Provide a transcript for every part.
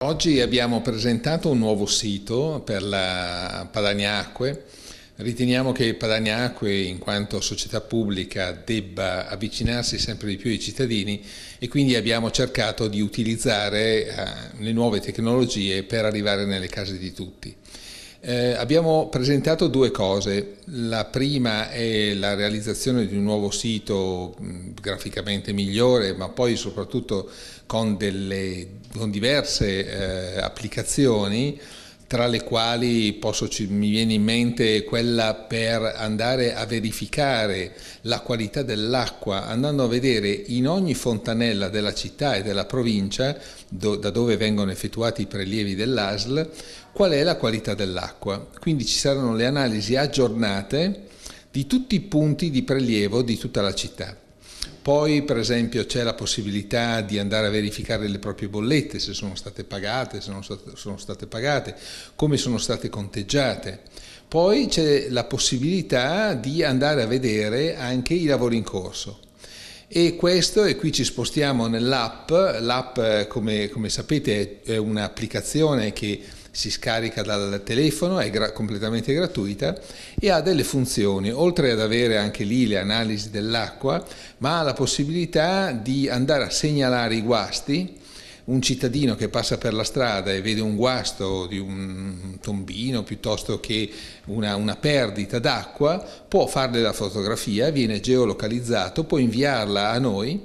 Oggi abbiamo presentato un nuovo sito per la Padaniacque. Riteniamo che Padaniacque, in quanto società pubblica, debba avvicinarsi sempre di più ai cittadini e quindi abbiamo cercato di utilizzare eh, le nuove tecnologie per arrivare nelle case di tutti. Eh, abbiamo presentato due cose. La prima è la realizzazione di un nuovo sito mh, mm, graficamente migliore, ma poi soprattutto con, delle, con diverse eh, applicazioni tra le quali posso, mi viene in mente quella per andare a verificare la qualità dell'acqua, andando a vedere in ogni fontanella della città e della provincia, do, da dove vengono effettuati i prelievi dell'ASL, qual è la qualità dell'acqua. Quindi ci saranno le analisi aggiornate di tutti i punti di prelievo di tutta la città. Poi per esempio c'è la possibilità di andare a verificare le proprie bollette, se sono state pagate, se non sono state pagate, come sono state conteggiate. Poi c'è la possibilità di andare a vedere anche i lavori in corso e questo, e qui ci spostiamo nell'app, l'app come, come sapete è un'applicazione che si scarica dal telefono, è gra completamente gratuita e ha delle funzioni, oltre ad avere anche lì le analisi dell'acqua, ma ha la possibilità di andare a segnalare i guasti un cittadino che passa per la strada e vede un guasto di un tombino piuttosto che una, una perdita d'acqua può farle la fotografia, viene geolocalizzato, può inviarla a noi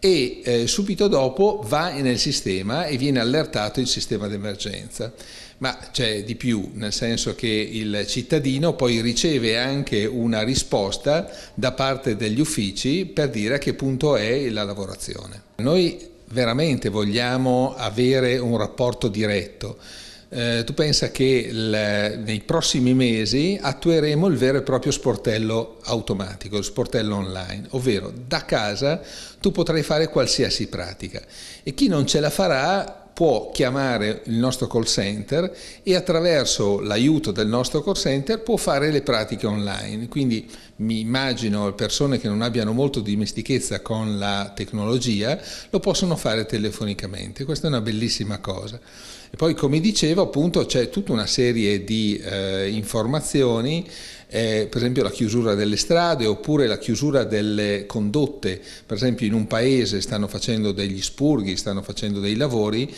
e eh, subito dopo va nel sistema e viene allertato il sistema d'emergenza. Ma c'è di più, nel senso che il cittadino poi riceve anche una risposta da parte degli uffici per dire a che punto è la lavorazione. Noi veramente vogliamo avere un rapporto diretto eh, tu pensa che il, nei prossimi mesi attueremo il vero e proprio sportello automatico, il sportello online, ovvero da casa tu potrai fare qualsiasi pratica e chi non ce la farà può chiamare il nostro call center e attraverso l'aiuto del nostro call center può fare le pratiche online. Quindi mi immagino persone che non abbiano molto dimestichezza con la tecnologia lo possono fare telefonicamente. Questa è una bellissima cosa. E poi come dicevo appunto c'è tutta una serie di eh, informazioni eh, per esempio la chiusura delle strade oppure la chiusura delle condotte, per esempio in un paese stanno facendo degli spurghi, stanno facendo dei lavori,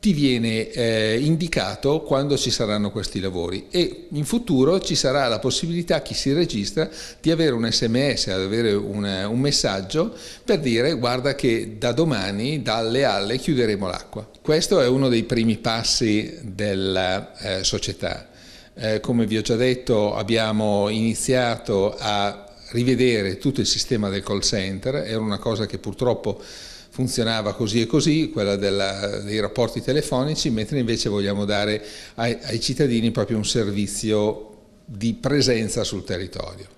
ti viene eh, indicato quando ci saranno questi lavori e in futuro ci sarà la possibilità chi si registra di avere un sms, di avere un, un messaggio per dire guarda che da domani dalle alle chiuderemo l'acqua. Questo è uno dei primi passi della eh, società. Eh, come vi ho già detto abbiamo iniziato a rivedere tutto il sistema del call center, era una cosa che purtroppo funzionava così e così, quella della, dei rapporti telefonici, mentre invece vogliamo dare ai, ai cittadini proprio un servizio di presenza sul territorio.